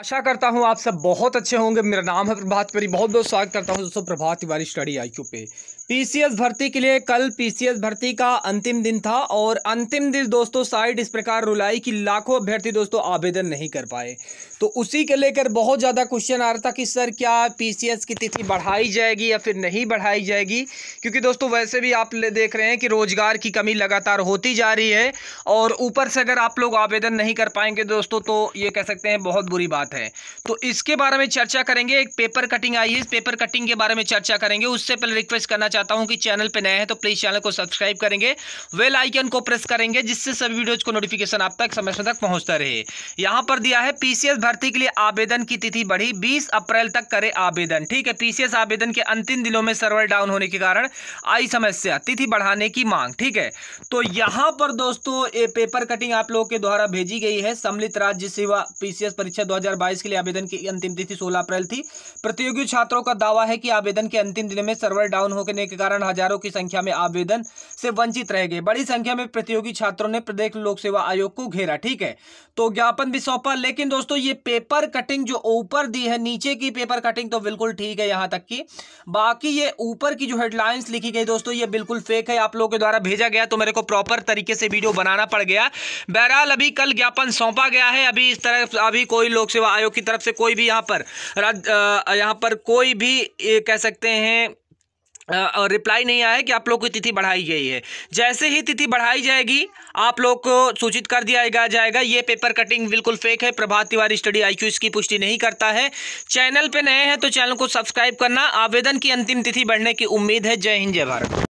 आशा करता हूँ आप सब बहुत अच्छे होंगे मेरा नाम है प्रभात परी बहुत बहुत स्वागत करता हूँ दोस्तों प्रभात तिवारी स्टडी आईक्यू पे पीसीएस भर्ती के लिए कल पीसीएस भर्ती का अंतिम दिन था और अंतिम दिन दोस्तों साइट इस प्रकार रुलाई कि लाखों अभ्यर्थी दोस्तों आवेदन नहीं कर पाए तो उसी के लेकर बहुत ज़्यादा क्वेश्चन आ रहा था कि सर क्या पी की तिथि बढ़ाई जाएगी या फिर नहीं बढ़ाई जाएगी क्योंकि दोस्तों वैसे भी आप देख रहे हैं कि रोज़गार की कमी लगातार होती जा रही है और ऊपर से अगर आप लोग आवेदन नहीं कर पाएंगे दोस्तों तो ये कह सकते हैं बहुत बुरी बात बात है तो इसके बारे में चर्चा करेंगे एक पेपर कटिंग आई है इस पेपर कटिंग के बारे में चर्चा करेंगे उससे पहले रिक्वेस्ट करना चाहता हूं कि चैनल पर नए हैं तो प्लीज़ चैनल को सब्सक्राइब करेंगे वेल आइकन को प्रेस करेंगे जिससे सभी वीडियोज को नोटिफिकेशन आप तक समय समय तक पहुंचता रहे यहां पर दिया है पीसीएस भर्ती के लिए आवेदन की तिथि बढ़ी बीस अप्रैल तक करे आवेदन ठीक है पीसीएस आवेदन के अंतिम दिनों में सर्वर डाउन होने के कारण आई समस्या तिथि बढ़ाने की मांग ठीक है तो यहां पर दोस्तों ये पेपर कटिंग आप लोगों के द्वारा भेजी गई है सम्मिलित राज्य सेवा पीसीएस परीक्षा 2022 के लिए आवेदन की अंतिम तिथि 16 अप्रैल थी प्रतियोगी छात्रों का दावा है कि आवेदन के अंतिम दिन में सर्वर डाउन होने के कारण हजारों की संख्या में आवेदन से वंचित रह गए बड़ी संख्या में प्रतियोगी छात्रों ने प्रदेश लोक सेवा आयोग को घेरा ठीक है तो ज्ञापन भी सौंपा लेकिन दोस्तों ये पेपर कटिंग जो ऊपर दी है नीचे की पेपर कटिंग तो बिल्कुल ठीक है यहाँ तक की बाकी ये ऊपर की जो हेडलाइंस लिखी गई दोस्तों ये बिल्कुल फेक है आप लोगों के द्वारा भेजा गया तो मेरे को प्रॉपर तरीके से वीडियो बनाना पड़ गया बहरहाल अभी कल ज्ञापन सौंपा गया है अभी इस तरह अभी कोई लोक से सेवा आयोग की तरफ से कोई भी यहाँ पर यहाँ पर कोई भी कह सकते हैं और रिप्लाई नहीं आया है कि आप लोग की तिथि बढ़ाई गई है जैसे ही तिथि बढ़ाई जाएगी आप लोग को सूचित कर दिया जाएगा ये पेपर कटिंग बिल्कुल फेक है प्रभात तिवारी स्टडी आई इसकी पुष्टि नहीं करता है चैनल पे नए हैं तो चैनल को सब्सक्राइब करना आवेदन की अंतिम तिथि बढ़ने की उम्मीद है जय हिंद जय भारत